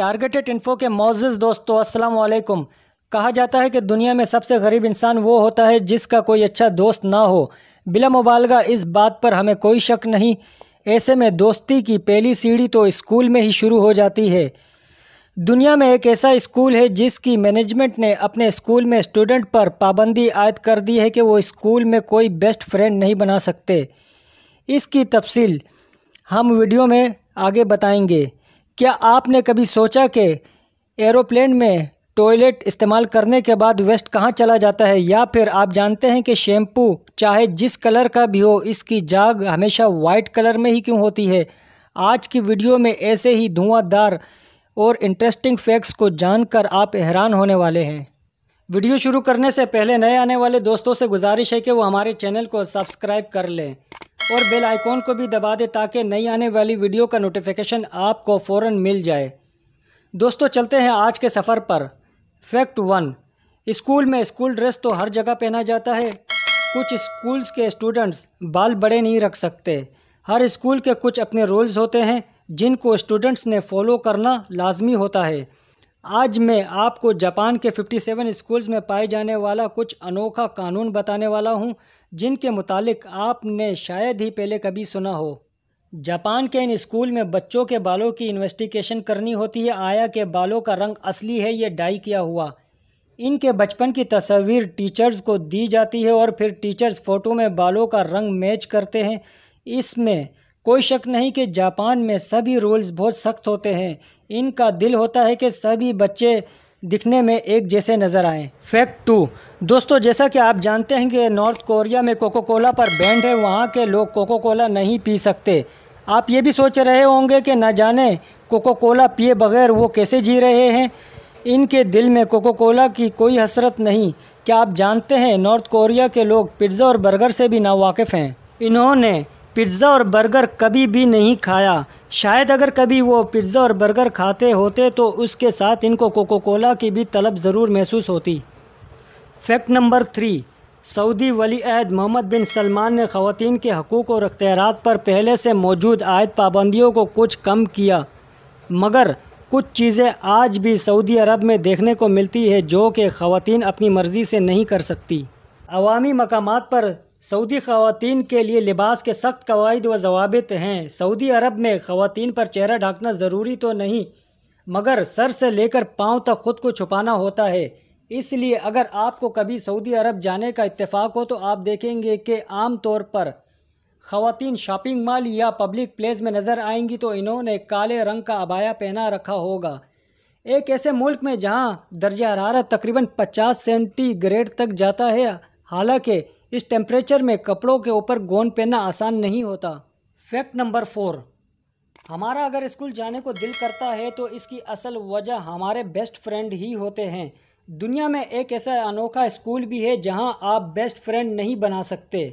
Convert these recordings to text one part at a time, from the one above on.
targeted info के Moz दोस्तों अस्सलाम वालेकुम कहा जाता है कि दुनिया में सबसे गरीब इंसान वो होता है जिसका कोई अच्छा दोस्त ना हो बिला मुबालगा इस बात पर हमें कोई शक नहीं ऐसे में दोस्ती की पहली सीढ़ी तो स्कूल में ही शुरू हो जाती है दुनिया में एक ऐसा स्कूल है जिसकी मैनेजमेंट ने अपने स्कूल में स्टूडेंट पर पाबंदी आयद कर दी है कि वो स्कूल में कोई बेस्ट फ्रेंड नहीं बना सकते इसकी तफसील हम वीडियो में आगे बताएंगे क्या आपने कभी सोचा कि एरोप्लेन में टॉयलेट इस्तेमाल करने के बाद वेस्ट कहाँ चला जाता है या फिर आप जानते हैं कि शैम्पू चाहे जिस कलर का भी हो इसकी जाग हमेशा वाइट कलर में ही क्यों होती है आज की वीडियो में ऐसे ही धुआंधार और इंटरेस्टिंग फैक्ट्स को जानकर आप हैरान होने वाले हैं वीडियो शुरू करने से पहले नए आने वाले दोस्तों से गुजारिश है कि वो हमारे चैनल को सब्सक्राइब कर लें और बेल आइकॉन को भी दबा दें ताकि नई आने वाली वीडियो का नोटिफिकेशन आपको फ़ौर मिल जाए दोस्तों चलते हैं आज के सफ़र पर फैक्ट वन स्कूल में स्कूल ड्रेस तो हर जगह पहना जाता है कुछ स्कूल्स के स्टूडेंट्स बाल बड़े नहीं रख सकते हर स्कूल के कुछ अपने रूल्स होते हैं जिनको स्टूडेंट्स ने फॉलो करना लाजमी होता है आज मैं आपको जापान के 57 स्कूल्स में पाए जाने वाला कुछ अनोखा कानून बताने वाला हूं जिनके मुतालिक आपने शायद ही पहले कभी सुना हो जापान के इन स्कूल में बच्चों के बालों की इन्वेस्टिगेशन करनी होती है आया के बालों का रंग असली है ये डाई किया हुआ इनके बचपन की तस्वीर टीचर्स को दी जाती है और फिर टीचर्स फ़ोटो में बालों का रंग मैच करते हैं इसमें कोई शक नहीं कि जापान में सभी रूल्स बहुत सख्त होते हैं इनका दिल होता है कि सभी बच्चे दिखने में एक जैसे नज़र आएँ फैक्ट टू दोस्तों जैसा कि आप जानते हैं कि नॉर्थ कोरिया में कोको कोला पर बैंड है वहाँ के लोग कोको कोला नहीं पी सकते आप ये भी सोच रहे होंगे कि ना जाने कोको कोला पिए बगैर वो कैसे जी रहे हैं इनके दिल में कोको कोला की कोई हसरत नहीं क्या आप जानते हैं नॉर्थ कोरिया के लोग पिज़्ज़ा और बर्गर से भी नावाकफ़ हैं इन्होंने पिज़्ज़ा और बर्गर कभी भी नहीं खाया शायद अगर कभी वो पिज़्ज़ा और बर्गर खाते होते तो उसके साथ इनको कोको कोला की भी तलब ज़रूर महसूस होती फैक्ट नंबर थ्री सऊदी वली अहद मोहम्मद बिन सलमान ने खातन के हकूक़ और अख्तियार पर पहले से मौजूद आयद पाबंदियों को कुछ कम किया मगर कुछ चीज़ें आज भी सऊदी अरब में देखने को मिलती है जो कि ख़वान अपनी मर्ज़ी से नहीं कर सकती अवामी मकाम पर सऊदी खवतान के लिए लिबास के सख्त कवायद व जवाबित हैं सऊदी अरब में खवतान पर चेहरा ढांकना ज़रूरी तो नहीं मगर सर से लेकर पाँव तक ख़ुद को छुपाना होता है इसलिए अगर आपको कभी सऊदी अरब जाने का इतफाक हो तो आप देखेंगे कि आम तौर पर खवतान शॉपिंग मॉल या पब्लिक प्लेस में नज़र आएंगी तो इन्होंने काले रंग का अबाया पहना रखा होगा एक ऐसे मुल्क में जहाँ दर्ज हरारत तकरीबन पचास सेंटीग्रेड तक जाता है हालाँकि इस टेम्परेचर में कपड़ों के ऊपर गोंद पहनना आसान नहीं होता फैक्ट नंबर फोर हमारा अगर स्कूल जाने को दिल करता है तो इसकी असल वजह हमारे बेस्ट फ्रेंड ही होते हैं दुनिया में एक ऐसा अनोखा स्कूल भी है जहां आप बेस्ट फ्रेंड नहीं बना सकते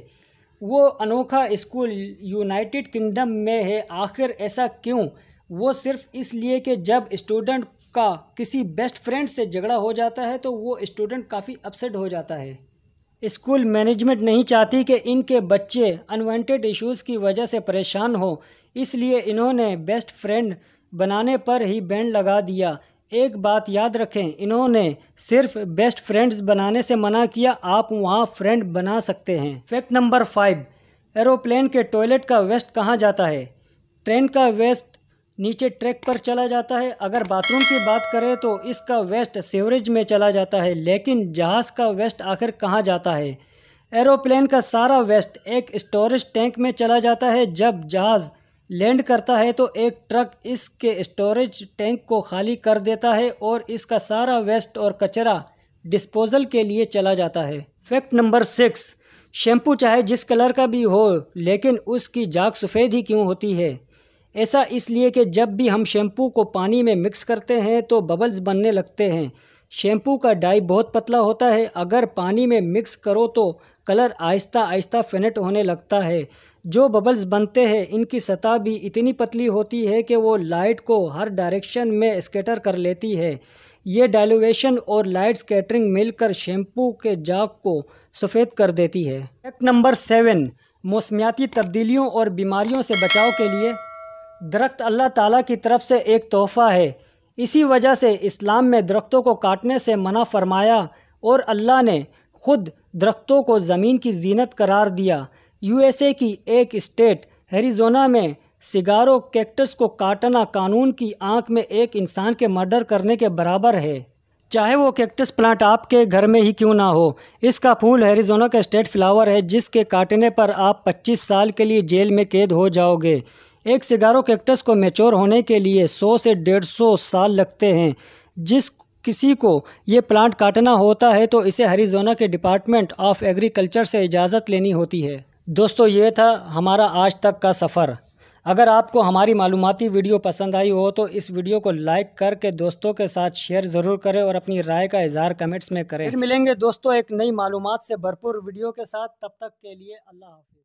वो अनोखा स्कूल यूनाइटेड किंगडम में है आखिर ऐसा क्यों वो सिर्फ इसलिए कि जब स्टूडेंट का किसी बेस्ट फ्रेंड से झगड़ा हो जाता है तो वो स्टूडेंट काफ़ी अपसेट हो जाता है स्कूल मैनेजमेंट नहीं चाहती कि इनके बच्चे अनवांटेड इश्यूज की वजह से परेशान हो इसलिए इन्होंने बेस्ट फ्रेंड बनाने पर ही बैंड लगा दिया एक बात याद रखें इन्होंने सिर्फ बेस्ट फ्रेंड्स बनाने से मना किया आप वहाँ फ्रेंड बना सकते हैं फैक्ट नंबर फाइव एरोप्लेन के टॉयलेट का वेस्ट कहाँ जाता है ट्रेन का वेस्ट नीचे ट्रैक पर चला जाता है अगर बाथरूम की बात करें तो इसका वेस्ट सेवरेज में चला जाता है लेकिन जहाज़ का वेस्ट आखिर कहाँ जाता है एरोप्लेन का सारा वेस्ट एक स्टोरेज टैंक में चला जाता है जब जहाज़ लैंड करता है तो एक ट्रक इसके स्टोरेज टैंक को खाली कर देता है और इसका सारा वेस्ट और कचरा डिस्पोजल के लिए चला जाता है फैक्ट नंबर सिक्स शैम्पू चाहे जिस कलर का भी हो लेकिन उसकी जाग सफ़ेद ही क्यों होती है ऐसा इसलिए कि जब भी हम शैम्पू को पानी में मिक्स करते हैं तो बबल्स बनने लगते हैं शैम्पू का डाई बहुत पतला होता है अगर पानी में मिक्स करो तो कलर आहिस्ता आहिस्ता फेनेट होने लगता है जो बबल्स बनते हैं इनकी सतह भी इतनी पतली होती है कि वो लाइट को हर डायरेक्शन में स्केटर कर लेती है ये डाइलोवेशन और लाइट स्केटरिंग मिलकर शैम्पू के जाग को सफ़ेद कर देती है एक्ट नंबर सेवन मौसमियाती तब्दीलियों और बीमारियों से बचाव के लिए दरख्त अल्लाह ताला की तरफ से एक तोहफ़ा है इसी वजह से इस्लाम में दरख्तों को काटने से मना फरमाया और अल्लाह ने ख़ुद दरख्तों को ज़मीन की जीनत करार दिया यूएसए की एक स्टेट हरिजोना में सिगारो कैक्टस को काटना कानून की आंख में एक इंसान के मर्डर करने के बराबर है चाहे वो कैक्टस प्लांट आपके घर में ही क्यों ना हो इसका फूल हेरिजोना का स्टेट फ्लावर है जिसके काटने पर आप 25 साल के लिए जेल में कैद हो जाओगे एक सिगारो कैक्टस को मेचोर होने के लिए 100 से 150 साल लगते हैं जिस किसी को ये प्लांट काटना होता है तो इसे हरिजोना के डिपार्टमेंट ऑफ एग्रीकल्चर से इजाज़त लेनी होती है दोस्तों ये था हमारा आज तक का सफ़र अगर आपको हमारी मालूमती वीडियो पसंद आई हो तो इस वीडियो को लाइक करके दोस्तों के साथ शेयर ज़रूर करें और अपनी राय का इजहार कमेंट्स में करें फिर मिलेंगे दोस्तों एक नई मालूम से भरपूर वीडियो के साथ तब तक के लिए अल्लाह हाफि